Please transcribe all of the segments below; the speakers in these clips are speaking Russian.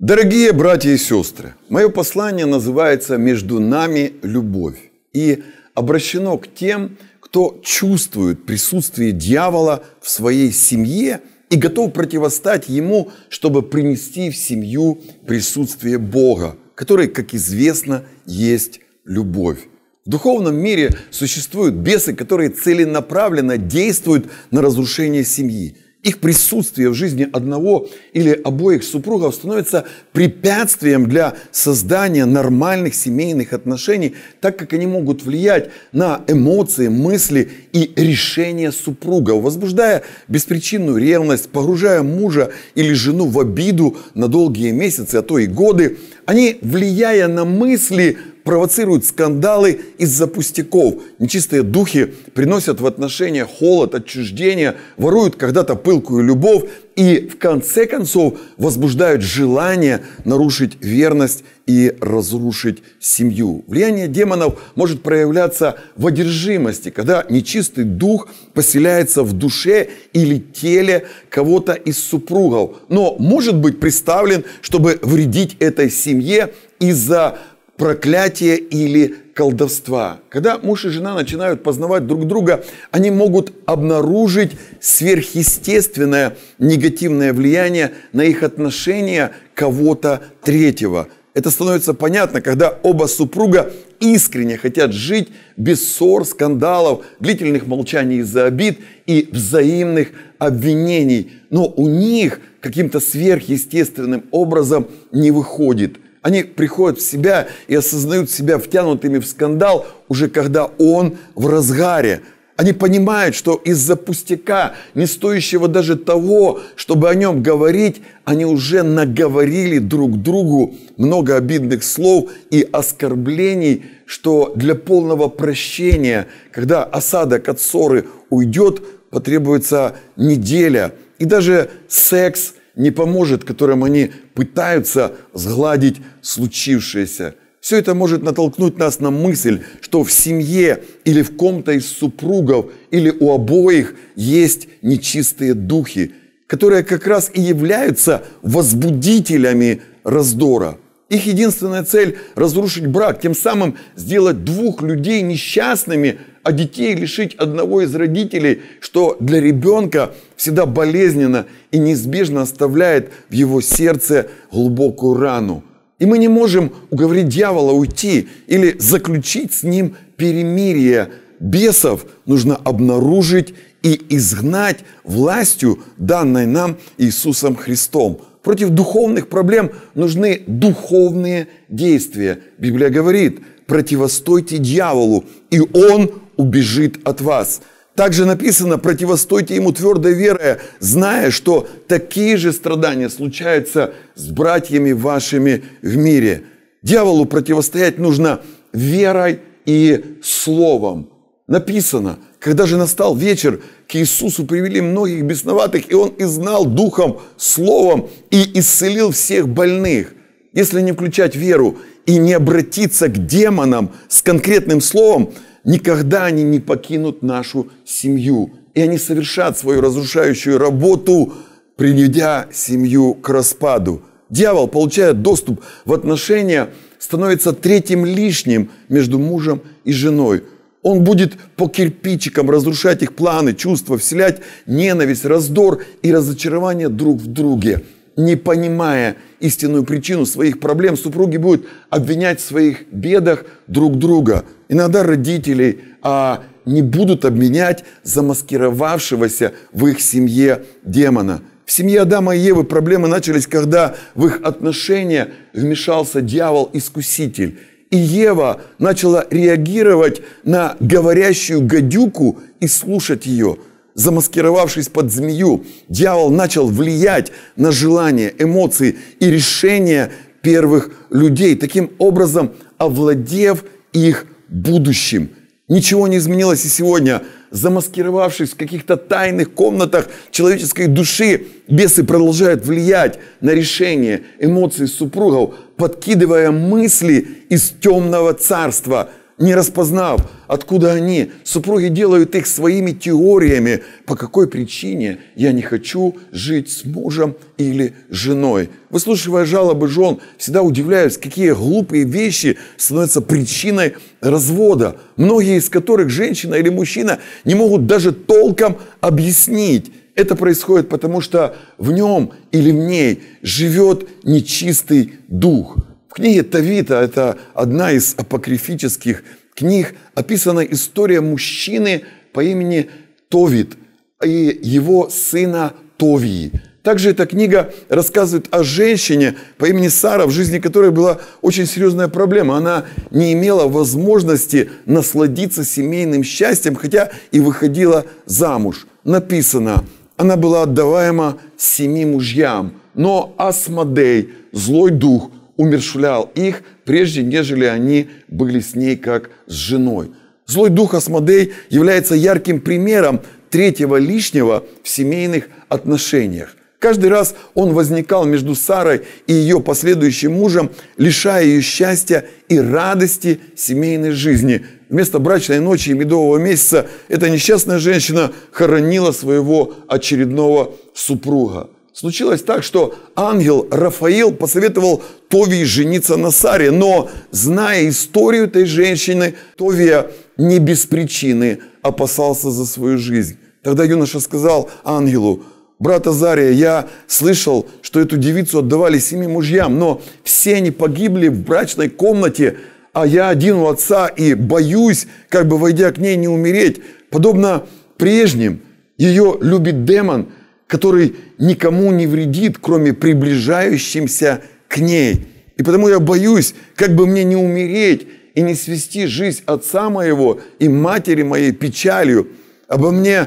Дорогие братья и сестры, мое послание называется «Между нами любовь» и обращено к тем, кто чувствует присутствие дьявола в своей семье и готов противостать ему, чтобы принести в семью присутствие Бога, который, как известно, есть любовь. В духовном мире существуют бесы, которые целенаправленно действуют на разрушение семьи – их присутствие в жизни одного или обоих супругов становится препятствием для создания нормальных семейных отношений, так как они могут влиять на эмоции, мысли и решения супруга, возбуждая беспричинную ревность, погружая мужа или жену в обиду на долгие месяцы, а то и годы. Они, влияя на мысли, провоцируют скандалы из-за пустяков. Нечистые духи приносят в отношения холод, отчуждение, воруют когда-то пылкую любовь и в конце концов возбуждают желание нарушить верность и разрушить семью. Влияние демонов может проявляться в одержимости, когда нечистый дух поселяется в душе или теле кого-то из супругов, но может быть представлен, чтобы вредить этой семье из-за проклятия или колдовства. Когда муж и жена начинают познавать друг друга, они могут обнаружить сверхъестественное негативное влияние на их отношения кого-то третьего. Это становится понятно, когда оба супруга искренне хотят жить без ссор, скандалов, длительных молчаний из-за обид и взаимных обвинений. Но у них каким-то сверхъестественным образом не выходит – они приходят в себя и осознают себя втянутыми в скандал уже когда он в разгаре. Они понимают, что из-за пустяка, не стоящего даже того, чтобы о нем говорить, они уже наговорили друг другу много обидных слов и оскорблений, что для полного прощения, когда осадок от ссоры уйдет, потребуется неделя. И даже секс не поможет, которым они пытаются сгладить случившееся. Все это может натолкнуть нас на мысль, что в семье или в ком-то из супругов или у обоих есть нечистые духи, которые как раз и являются возбудителями раздора. Их единственная цель – разрушить брак, тем самым сделать двух людей несчастными – а детей лишить одного из родителей, что для ребенка всегда болезненно и неизбежно оставляет в его сердце глубокую рану. И мы не можем уговорить дьявола уйти или заключить с ним перемирие. Бесов нужно обнаружить и изгнать властью, данной нам Иисусом Христом. Против духовных проблем нужны духовные действия. Библия говорит, противостойте дьяволу, и он убежит от вас. Также написано, противостойте ему твердой верой, зная, что такие же страдания случаются с братьями вашими в мире. Дьяволу противостоять нужно верой и словом. Написано, когда же настал вечер, к Иисусу привели многих бесноватых, и Он изнал духом, словом и исцелил всех больных. Если не включать веру и не обратиться к демонам с конкретным словом, Никогда они не покинут нашу семью. И они совершат свою разрушающую работу, принедя семью к распаду. Дьявол, получая доступ в отношения, становится третьим лишним между мужем и женой. Он будет по кирпичикам разрушать их планы, чувства, вселять ненависть, раздор и разочарование друг в друге – не понимая истинную причину своих проблем, супруги будут обвинять в своих бедах друг друга. Иногда родителей а, не будут обменять замаскировавшегося в их семье демона. В семье Адама и Евы проблемы начались, когда в их отношения вмешался дьявол-искуситель. И Ева начала реагировать на говорящую гадюку и слушать ее – замаскировавшись под змею, дьявол начал влиять на желания, эмоции и решения первых людей, таким образом овладев их будущим. Ничего не изменилось и сегодня. Замаскировавшись в каких-то тайных комнатах человеческой души, бесы продолжают влиять на решения, эмоции супругов, подкидывая мысли из темного царства – не распознав, откуда они. Супруги делают их своими теориями, по какой причине я не хочу жить с мужем или женой. Выслушивая жалобы жен, всегда удивляюсь, какие глупые вещи становятся причиной развода, многие из которых женщина или мужчина не могут даже толком объяснить. Это происходит потому, что в нем или в ней живет нечистый дух – книге Тавита, это одна из апокрифических книг, описана история мужчины по имени Товит и его сына Товии. Также эта книга рассказывает о женщине по имени Сара, в жизни которой была очень серьезная проблема. Она не имела возможности насладиться семейным счастьем, хотя и выходила замуж. Написано, она была отдаваема семи мужьям. Но Асмодей, злой дух, умершвлял их, прежде нежели они были с ней как с женой. Злой дух Асмодей является ярким примером третьего лишнего в семейных отношениях. Каждый раз он возникал между Сарой и ее последующим мужем, лишая ее счастья и радости семейной жизни. Вместо брачной ночи и медового месяца эта несчастная женщина хоронила своего очередного супруга случилось так, что ангел Рафаил посоветовал Товии жениться на Саре, но, зная историю этой женщины, Товия не без причины опасался за свою жизнь. Тогда юноша сказал ангелу, брат Азария, я слышал, что эту девицу отдавали семи мужьям, но все они погибли в брачной комнате, а я один у отца и боюсь, как бы войдя к ней, не умереть. Подобно прежним, ее любит демон – который никому не вредит, кроме приближающимся к ней. И потому я боюсь, как бы мне не умереть и не свести жизнь отца моего и матери моей печалью обо мне э,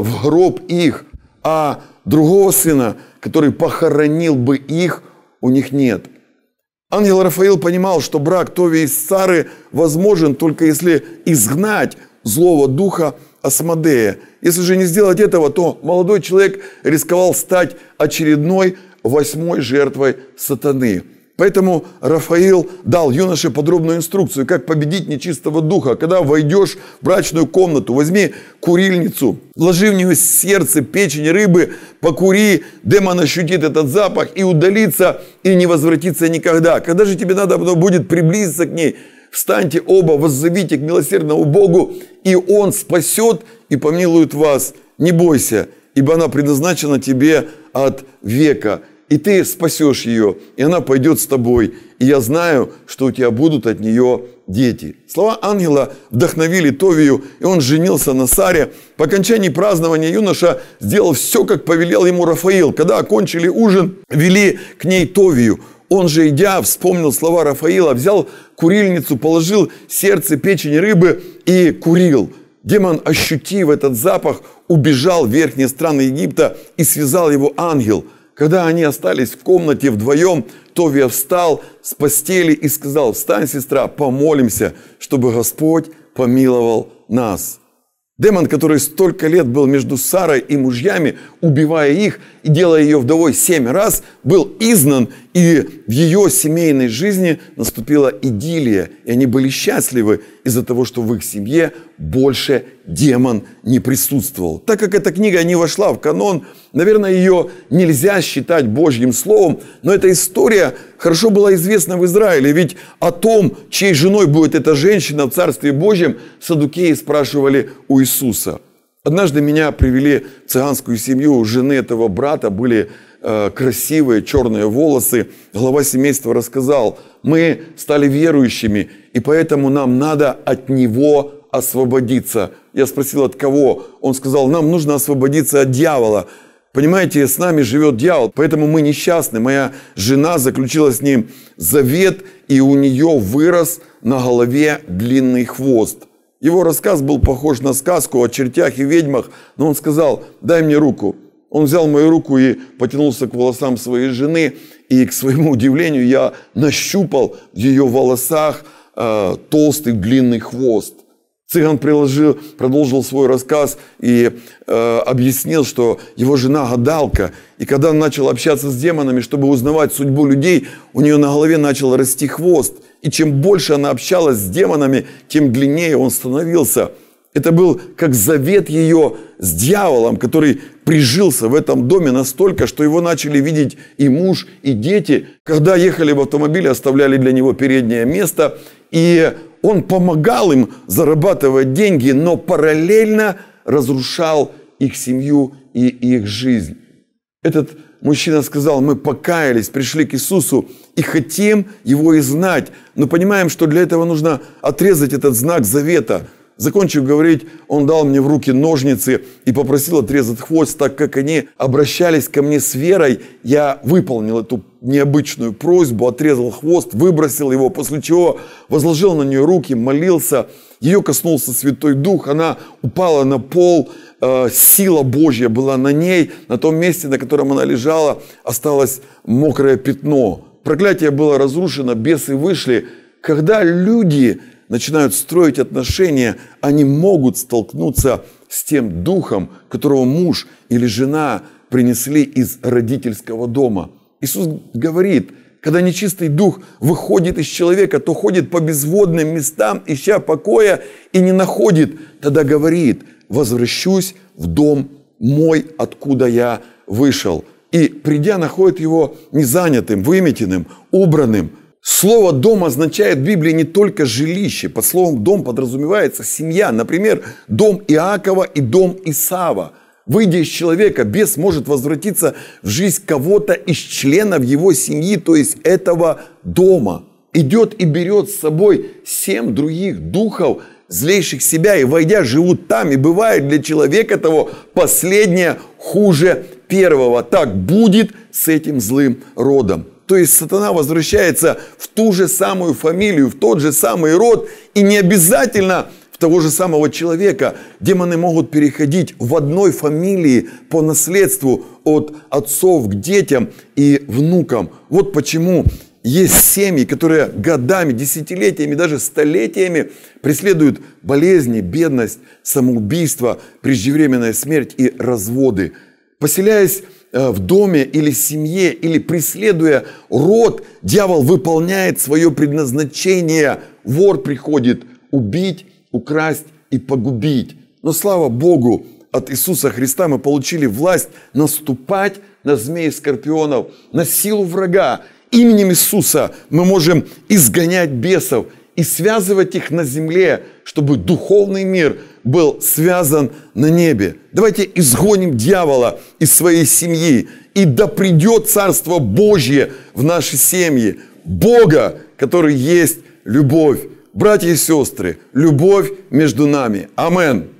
в гроб их, а другого сына, который похоронил бы их, у них нет. Ангел Рафаил понимал, что брак Тови и Сары возможен только если изгнать злого духа Асмодея. Если же не сделать этого, то молодой человек рисковал стать очередной восьмой жертвой сатаны. Поэтому Рафаил дал юноше подробную инструкцию, как победить нечистого духа. Когда войдешь в брачную комнату, возьми курильницу, вложи в нее сердце, печень рыбы, покури, демон ощутит этот запах и удалится, и не возвратится никогда. Когда же тебе надо будет приблизиться к ней – Встаньте оба, воззовите к милосердному Богу, и Он спасет и помилует вас. Не бойся, ибо она предназначена тебе от века. И ты спасешь ее, и она пойдет с тобой. И я знаю, что у тебя будут от нее дети. Слова ангела вдохновили Товию, и он женился на Саре. По окончании празднования юноша сделал все, как повелел ему Рафаил. Когда окончили ужин, вели к ней Товию – он же, идя, вспомнил слова Рафаила, взял курильницу, положил сердце, печень рыбы и курил. Демон, ощутив этот запах, убежал в верхние страны Египта и связал его ангел. Когда они остались в комнате вдвоем, Товия встал с постели и сказал, «Встань, сестра, помолимся, чтобы Господь помиловал нас». Демон, который столько лет был между Сарой и мужьями, убивая их и делая ее вдовой семь раз, был изнан и в ее семейной жизни наступила идиллия, и они были счастливы из-за того, что в их семье больше демон не присутствовал. Так как эта книга не вошла в канон, наверное, ее нельзя считать Божьим Словом, но эта история хорошо была известна в Израиле, ведь о том, чьей женой будет эта женщина в Царстве Божьем, садукеи спрашивали у Иисуса. Однажды меня привели в цыганскую семью, у жены этого брата были э, красивые черные волосы. Глава семейства рассказал, мы стали верующими, и поэтому нам надо от него освободиться. Я спросил, от кого? Он сказал, нам нужно освободиться от дьявола. Понимаете, с нами живет дьявол, поэтому мы несчастны. Моя жена заключила с ним завет, и у нее вырос на голове длинный хвост – его рассказ был похож на сказку о чертях и ведьмах, но он сказал, дай мне руку. Он взял мою руку и потянулся к волосам своей жены, и к своему удивлению я нащупал в ее волосах э, толстый длинный хвост. Цыган приложил, продолжил свой рассказ и э, объяснил, что его жена гадалка, и когда он начал общаться с демонами, чтобы узнавать судьбу людей, у нее на голове начал расти хвост – и чем больше она общалась с демонами, тем длиннее он становился. Это был как завет ее с дьяволом, который прижился в этом доме настолько, что его начали видеть и муж, и дети. Когда ехали в автомобиле, оставляли для него переднее место. И он помогал им зарабатывать деньги, но параллельно разрушал их семью и их жизнь. Этот мужчина сказал, мы покаялись, пришли к Иисусу и хотим Его и знать, но понимаем, что для этого нужно отрезать этот знак завета – Закончив говорить, он дал мне в руки ножницы и попросил отрезать хвост, так как они обращались ко мне с верой. Я выполнил эту необычную просьбу, отрезал хвост, выбросил его, после чего возложил на нее руки, молился. Ее коснулся Святой Дух, она упала на пол, э, сила Божья была на ней, на том месте, на котором она лежала, осталось мокрое пятно. Проклятие было разрушено, бесы вышли. Когда люди начинают строить отношения, они могут столкнуться с тем духом, которого муж или жена принесли из родительского дома. Иисус говорит, когда нечистый дух выходит из человека, то ходит по безводным местам, ища покоя, и не находит, тогда говорит, возвращусь в дом мой, откуда я вышел. И придя, находит его незанятым, выметенным, убранным – Слово «дом» означает в Библии не только жилище. Под словом «дом» подразумевается семья. Например, дом Иакова и дом Исава. Выйдя из человека, бес может возвратиться в жизнь кого-то из членов его семьи, то есть этого дома. Идет и берет с собой семь других духов, злейших себя, и войдя, живут там. И бывает для человека того последнее хуже первого. Так будет с этим злым родом. То есть сатана возвращается в ту же самую фамилию, в тот же самый род и не обязательно в того же самого человека. Демоны могут переходить в одной фамилии по наследству от отцов к детям и внукам. Вот почему есть семьи, которые годами, десятилетиями, даже столетиями преследуют болезни, бедность, самоубийство, преждевременная смерть и разводы. Поселяясь Э, в доме или семье, или преследуя род, дьявол выполняет свое предназначение. Вор приходит убить, украсть и погубить. Но слава Богу, от Иисуса Христа мы получили власть наступать на змеи скорпионов, на силу врага. Именем Иисуса мы можем изгонять бесов и связывать их на земле, чтобы духовный мир – был связан на небе. Давайте изгоним дьявола из своей семьи, и да придет Царство Божье в наши семьи. Бога, который есть любовь. Братья и сестры, любовь между нами. Аминь.